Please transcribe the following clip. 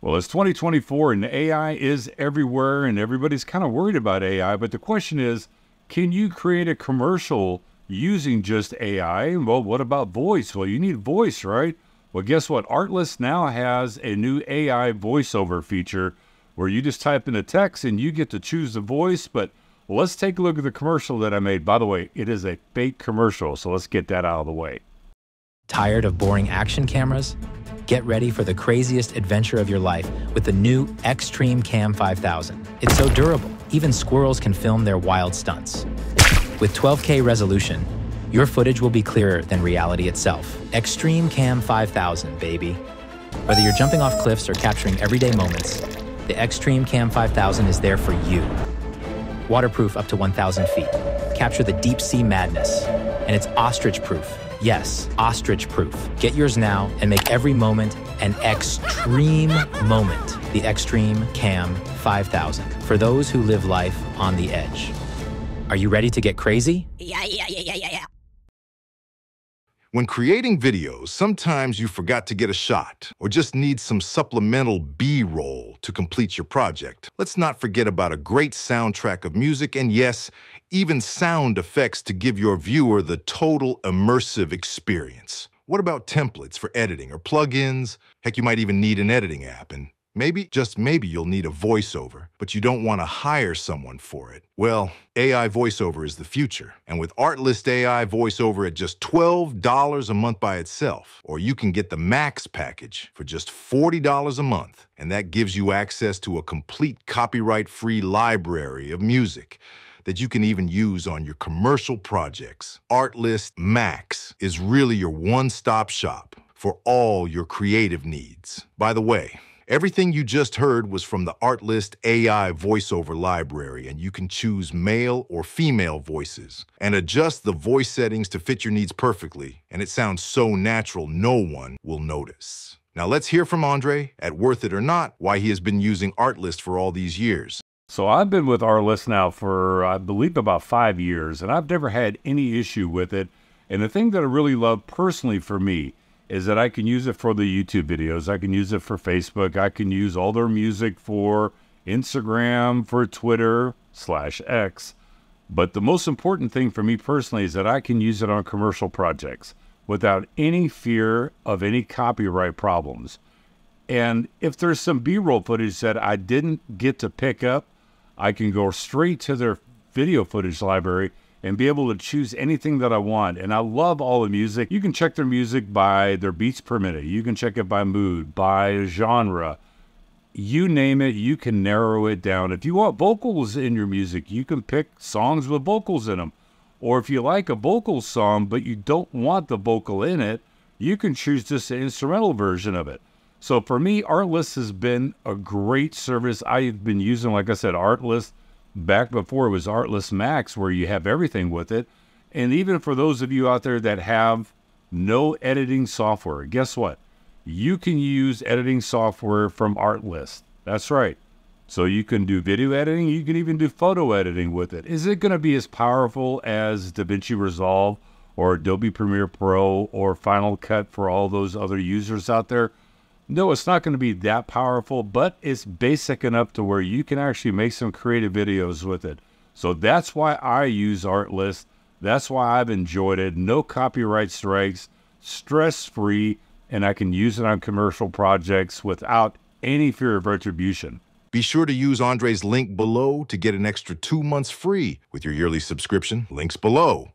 Well, it's 2024 and AI is everywhere and everybody's kind of worried about AI, but the question is, can you create a commercial using just AI? Well, what about voice? Well, you need voice, right? Well, guess what? Artlist now has a new AI voiceover feature where you just type in a text and you get to choose the voice, but let's take a look at the commercial that I made. By the way, it is a fake commercial, so let's get that out of the way. Tired of boring action cameras? Get ready for the craziest adventure of your life with the new Xtreme Cam 5000. It's so durable, even squirrels can film their wild stunts. With 12K resolution, your footage will be clearer than reality itself. Extreme Cam 5000, baby. Whether you're jumping off cliffs or capturing everyday moments, the Extreme Cam 5000 is there for you. Waterproof up to 1,000 feet. Capture the deep sea madness, and it's ostrich proof Yes, ostrich proof. Get yours now and make every moment an extreme moment. The Extreme Cam 5000 for those who live life on the edge. Are you ready to get crazy? Yeah, yeah, yeah, yeah, yeah. When creating videos, sometimes you forgot to get a shot or just need some supplemental B-roll to complete your project. Let's not forget about a great soundtrack of music and yes, even sound effects to give your viewer the total immersive experience. What about templates for editing or plugins? Heck, you might even need an editing app and Maybe, just maybe, you'll need a voiceover, but you don't want to hire someone for it. Well, AI voiceover is the future. And with Artlist AI voiceover at just $12 a month by itself, or you can get the Max package for just $40 a month. And that gives you access to a complete copyright-free library of music that you can even use on your commercial projects. Artlist Max is really your one-stop shop for all your creative needs. By the way, Everything you just heard was from the Artlist AI voiceover library, and you can choose male or female voices and adjust the voice settings to fit your needs perfectly, and it sounds so natural no one will notice. Now let's hear from Andre at Worth It or Not why he has been using Artlist for all these years. So I've been with Artlist now for, I believe, about five years, and I've never had any issue with it. And the thing that I really love personally for me is that I can use it for the YouTube videos. I can use it for Facebook. I can use all their music for Instagram, for Twitter slash X. But the most important thing for me personally is that I can use it on commercial projects without any fear of any copyright problems. And if there's some B roll footage that I didn't get to pick up, I can go straight to their video footage library and be able to choose anything that I want. And I love all the music. You can check their music by their beats per minute, you can check it by mood, by genre. You name it, you can narrow it down. If you want vocals in your music, you can pick songs with vocals in them. Or if you like a vocal song, but you don't want the vocal in it, you can choose just an instrumental version of it. So for me, Artlist has been a great service. I've been using, like I said, Artlist back before it was Artless Max, where you have everything with it. And even for those of you out there that have no editing software, guess what? You can use editing software from Artlist. That's right. So you can do video editing, you can even do photo editing with it. Is it going to be as powerful as DaVinci Resolve or Adobe Premiere Pro or Final Cut for all those other users out there? No, it's not going to be that powerful, but it's basic enough to where you can actually make some creative videos with it. So that's why I use Artlist. That's why I've enjoyed it. No copyright strikes, stress free, and I can use it on commercial projects without any fear of retribution. Be sure to use Andre's link below to get an extra two months free with your yearly subscription. Links below.